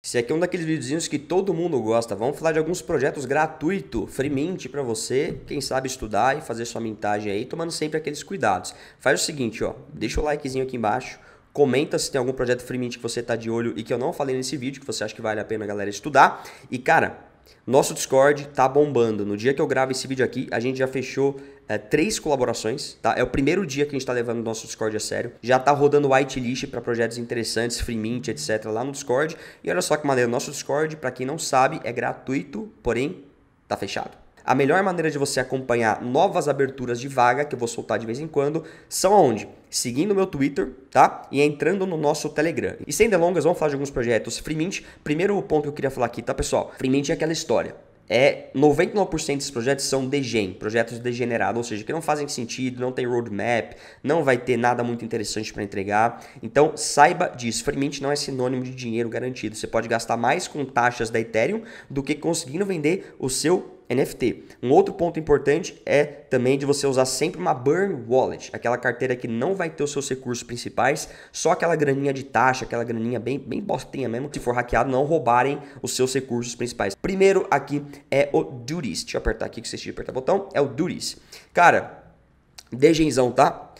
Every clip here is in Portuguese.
Esse aqui é um daqueles videozinhos que todo mundo gosta. Vamos falar de alguns projetos gratuito, freemint para você, quem sabe estudar e fazer sua mintagem aí, tomando sempre aqueles cuidados. Faz o seguinte, ó, deixa o likezinho aqui embaixo, comenta se tem algum projeto freemint que você tá de olho e que eu não falei nesse vídeo, que você acha que vale a pena a galera estudar. E cara, nosso Discord tá bombando. No dia que eu gravo esse vídeo aqui, a gente já fechou é, três colaborações, tá? É o primeiro dia que a gente tá levando o nosso Discord a sério. Já tá rodando whitelist para projetos interessantes, free mint, etc, lá no Discord. E olha só que maneiro, nosso Discord, para quem não sabe, é gratuito, porém tá fechado a melhor maneira de você acompanhar novas aberturas de vaga, que eu vou soltar de vez em quando, são onde Seguindo o meu Twitter, tá? E entrando no nosso Telegram. E sem delongas, vamos falar de alguns projetos. Freemint, primeiro ponto que eu queria falar aqui, tá, pessoal? Freemint é aquela história é 99% desses projetos são degen, projetos degenerados, ou seja, que não fazem sentido, não tem roadmap, não vai ter nada muito interessante para entregar. Então, saiba disso. Freemint não é sinônimo de dinheiro garantido. Você pode gastar mais com taxas da Ethereum do que conseguindo vender o seu NFT. Um outro ponto importante é também de você usar sempre uma burn wallet, aquela carteira que não vai ter os seus recursos principais, só aquela graninha de taxa, aquela graninha bem, bem bostinha mesmo, se for hackeado, não roubarem os seus recursos principais. Primeiro aqui é o duties. Deixa eu apertar aqui que vocês tinham apertar o botão, é o duties. Cara, dejenzão, tá?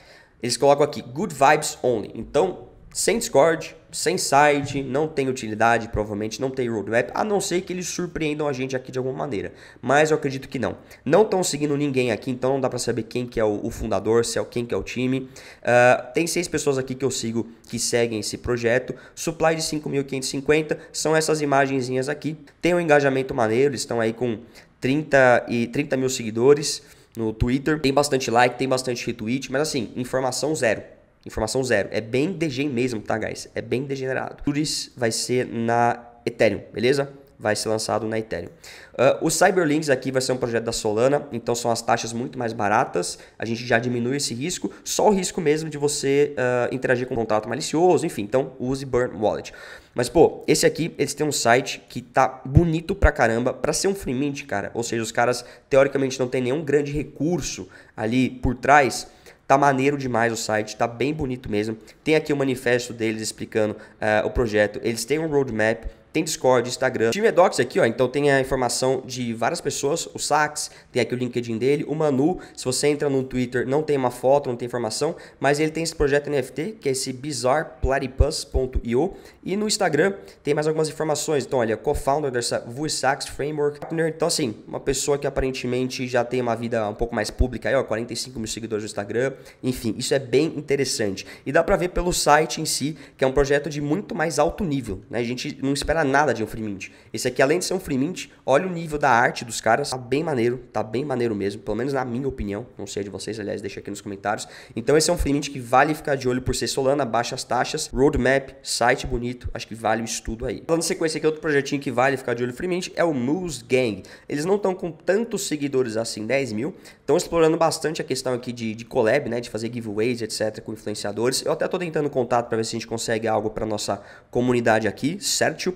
Eles colocam aqui good vibes only. Então, sem Discord, sem site, não tem utilidade, provavelmente não tem roadmap, a não ser que eles surpreendam a gente aqui de alguma maneira. Mas eu acredito que não. Não estão seguindo ninguém aqui, então não dá para saber quem que é o, o, fundador, se é quem que é o time. Uh, tem seis pessoas aqui que eu sigo que seguem esse projeto. Supply de 5.550 são essas imagenzinhas aqui. Tem um engajamento maneiro, eles estão aí com 30 e 30 mil seguidores no Twitter. Tem bastante like, tem bastante retweet, mas assim, informação zero. Informação zero. É bem DG mesmo, tá, guys? É bem degenerado. Turis vai ser na Ethereum, beleza? Vai ser lançado na Ethereum. Uh, o Cyberlinks aqui vai ser um projeto da Solana, então são as taxas muito mais baratas. A gente já diminui esse risco, só o risco mesmo de você uh, interagir com um contrato malicioso, enfim. Então use Burn Wallet. Mas, pô, esse aqui, eles têm um site que tá bonito pra caramba pra ser um free mint, cara. Ou seja, os caras teoricamente não tem nenhum grande recurso ali por trás Tá maneiro demais o site, tá bem bonito mesmo. Tem aqui o manifesto deles explicando uh, o projeto. Eles têm um roadmap tem Discord, Instagram. O time Edox aqui, ó, então tem a informação de várias pessoas, o Sax, tem aqui o LinkedIn dele, o Manu, se você entra no Twitter, não tem uma foto, não tem informação, mas ele tem esse projeto NFT, que é esse bizarreplatypus.io, e no Instagram tem mais algumas informações. Então, olha, co-founder dessa VuSax Framework Então, assim, uma pessoa que aparentemente já tem uma vida um pouco mais pública aí, ó, 45 mil seguidores no Instagram. Enfim, isso é bem interessante. E dá para ver pelo site em si, que é um projeto de muito mais alto nível, né? A gente não espera nada de um free mint. Esse aqui, além de ser um free mint, olha o nível da arte dos caras. Tá bem maneiro, tá bem maneiro mesmo. Pelo menos na minha opinião. Não sei a de vocês, aliás, deixa aqui nos comentários. Então esse é um free mint que vale ficar de olho por ser Solana, baixas taxas, roadmap, site bonito. Acho que vale o estudo aí. Falando em sequência aqui, outro projetinho que vale ficar de olho free mint é o Moose Gang. Eles não estão com tantos seguidores assim, 10 mil, Estão explorando bastante a questão aqui de, de collab, né, de fazer giveaways, etc, com influenciadores. Eu até estou tentando contato para ver se a gente consegue algo para nossa comunidade aqui, certo? Uh,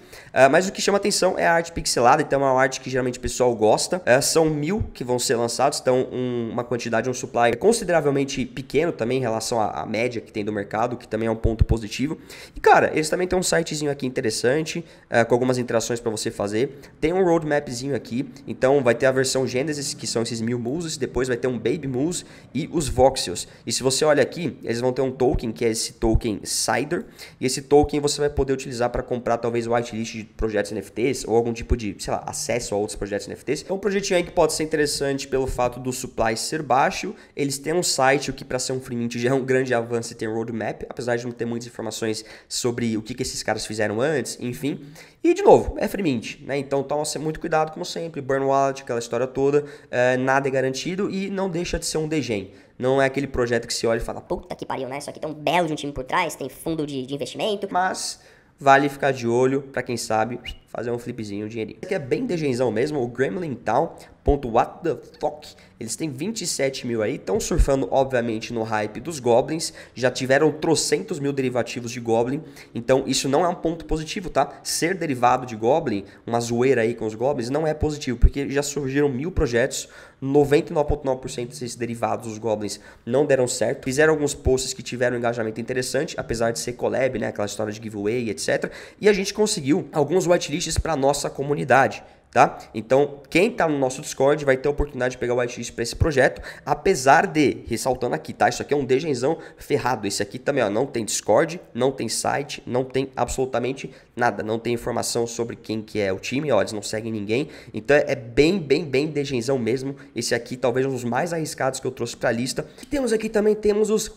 mas o que chama atenção é a arte pixelada, então é uma arte que geralmente o pessoal gosta. Uh, são mil que vão ser lançados, então um, uma quantidade, um supply é consideravelmente pequeno também em relação à, à, média que tem do mercado, que também é um ponto positivo. E cara, eles também têm um sitezinho aqui interessante, uh, com algumas interações para você fazer. Tem um roadmapzinho aqui, então vai ter a versão Gênesis, que são esses mil muses, depois depois vai ter um Baby Moose e os Voxels. E se você olha aqui, eles vão ter um token, que é esse token Cider, e esse token você vai poder utilizar para comprar talvez whitelist de projetos NFTs ou algum tipo de, sei lá, acesso a outros projetos NFTs. É um projetinho aí que pode ser interessante pelo fato do supply ser baixo, eles têm um site, o que para ser um free mint já é um grande avanço e tem roadmap, apesar de não ter muitas informações sobre o que, que esses caras fizeram antes, enfim. E de novo, é free mint, né? Então toma muito cuidado, como sempre, burn wallet, aquela história toda, é, nada é garantido e não deixa de ser um degen. Não é aquele projeto que se olha e fala, puta que pariu, né? Isso aqui tem um belo de um time por trás, tem fundo de, de investimento. Mas vale ficar de olho para quem sabe fazer um flipzinho, um dinheirinho. Esse aqui é bem degenzão mesmo, o Gremlin Town. Ponto what the fuck? Eles têm 27 mil aí, estão surfando, obviamente, no hype dos Goblins. Já tiveram trocentos mil derivativos de Goblin. Então, isso não é um ponto positivo, tá? Ser derivado de Goblin, uma zoeira aí com os Goblins, não é positivo, porque já surgiram mil projetos. 99,9% desses derivados dos Goblins não deram certo. Fizeram alguns posts que tiveram um engajamento interessante, apesar de ser collab, né? Aquela história de giveaway, etc. E a gente conseguiu alguns whitelists para nossa comunidade tá? Então, quem está no nosso Discord vai ter a oportunidade de pegar o AX para esse projeto, apesar de, ressaltando aqui, tá? Isso aqui é um degenzão ferrado. Esse aqui também, ó, não tem Discord, não tem site, não tem absolutamente nada, não tem informação sobre quem que é o time, ó, eles não seguem ninguém. Então, é bem, bem, bem degenzão mesmo. Esse aqui talvez um dos mais arriscados que eu trouxe para a lista. E temos aqui também temos os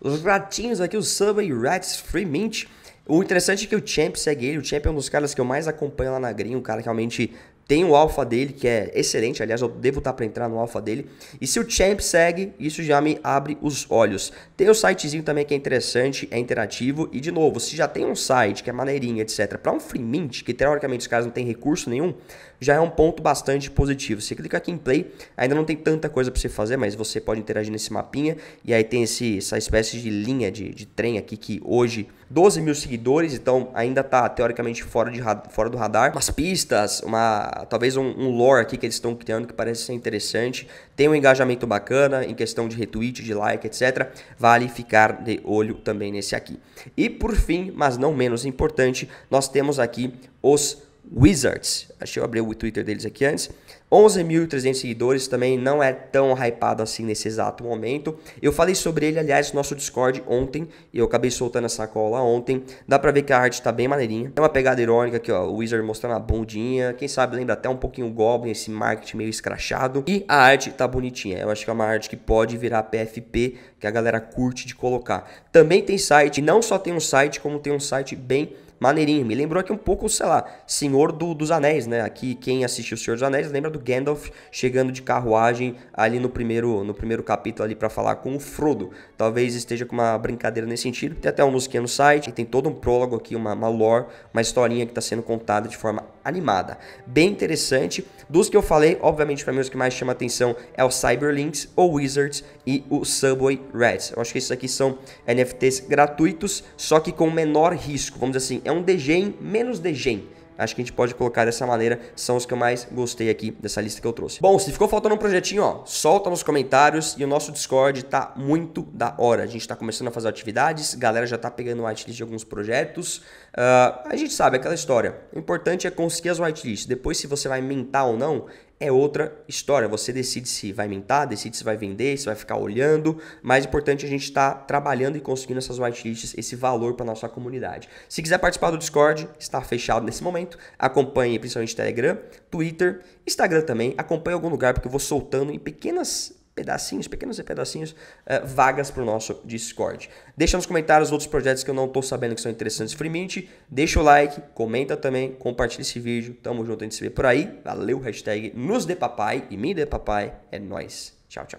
os ratinhos aqui, os Subway Rats Free Mint o interessante é que o Champ segue ele. O Champ é um dos caras que eu mais acompanho lá na Green. o cara que realmente tem o alfa dele, que é excelente. Aliás, eu devo estar para entrar no alfa dele. E se o Champ segue, isso já me abre os olhos. Tem o sitezinho também que é interessante, é interativo. E, de novo, se já tem um site que é maneirinho, etc., para um free mint, que teoricamente os caras não têm recurso nenhum, já é um ponto bastante positivo. Você clica aqui em play, ainda não tem tanta coisa para você fazer, mas você pode interagir nesse mapinha. E aí tem esse, essa espécie de linha de, de trem aqui que hoje 12 mil seguidores, então ainda tá teoricamente fora, de, fora do radar. Umas pistas, uma talvez um, um lore aqui que eles estão criando que parece ser interessante. Tem um engajamento bacana em questão de retweet, de like, etc. Vale ficar de olho também nesse aqui. E por fim, mas não menos importante, nós temos aqui os Wizards. achei eu abrir o Twitter deles aqui antes. 11.300 seguidores, também não é tão hypado assim nesse exato momento. Eu falei sobre ele, aliás, no nosso Discord ontem, eu acabei soltando essa cola ontem. Dá pra ver que a arte tá bem maneirinha. Tem uma pegada irônica aqui, ó, o Wizard mostrando a bundinha. Quem sabe lembra até um pouquinho o Goblin, esse marketing meio escrachado. E a arte tá bonitinha. Eu acho que é uma arte que pode virar PFP, que a galera curte de colocar. Também tem site, não só tem um site, como tem um site bem maneirinho. Me lembrou aqui um pouco, sei lá, Senhor do, dos Anéis, né? Aqui quem assistiu Senhor dos Anéis lembra do Gandalf chegando de carruagem ali no primeiro, no primeiro capítulo ali para falar com o Frodo. Talvez esteja com uma brincadeira nesse sentido. Tem até uma musiquinha no site, tem todo um prólogo aqui, uma, uma lore, uma historinha que está sendo contada de forma animada. Bem interessante. Dos que eu falei, obviamente, para mim, os que mais chamam atenção é o Cyberlinks, o Wizards e o Subway Rats. Eu acho que esses aqui são NFTs gratuitos, só que com menor risco. Vamos dizer assim, é um degen menos degen acho que a gente pode colocar dessa maneira, são os que eu mais gostei aqui dessa lista que eu trouxe. Bom, se ficou faltando um projetinho, ó, solta nos comentários e o nosso Discord tá muito da hora. A gente tá começando a fazer atividades, galera já tá pegando whitelist de alguns projetos. Uh, a gente sabe aquela história. O importante é conseguir as whitelists. Depois, se você vai mentar ou não, é outra história. Você decide se vai mintar, decide se vai vender, se vai ficar olhando. Mais importante a gente está trabalhando e conseguindo essas whitelists, esse valor para nossa comunidade. Se quiser participar do Discord, está fechado nesse momento. Acompanhe principalmente Telegram, Twitter, Instagram também. Acompanhe algum lugar porque eu vou soltando em pequenas pedacinhos, pequenos pedacinhos, uh, vagas para o nosso Discord. Deixa nos comentários outros projetos que eu não estou sabendo que são interessantes freemente. Deixa o like, comenta também, compartilha esse vídeo. Tamo junto, a gente se vê por aí. Valeu, hashtag nos dê papai e me dê papai. É nóis. Tchau, tchau.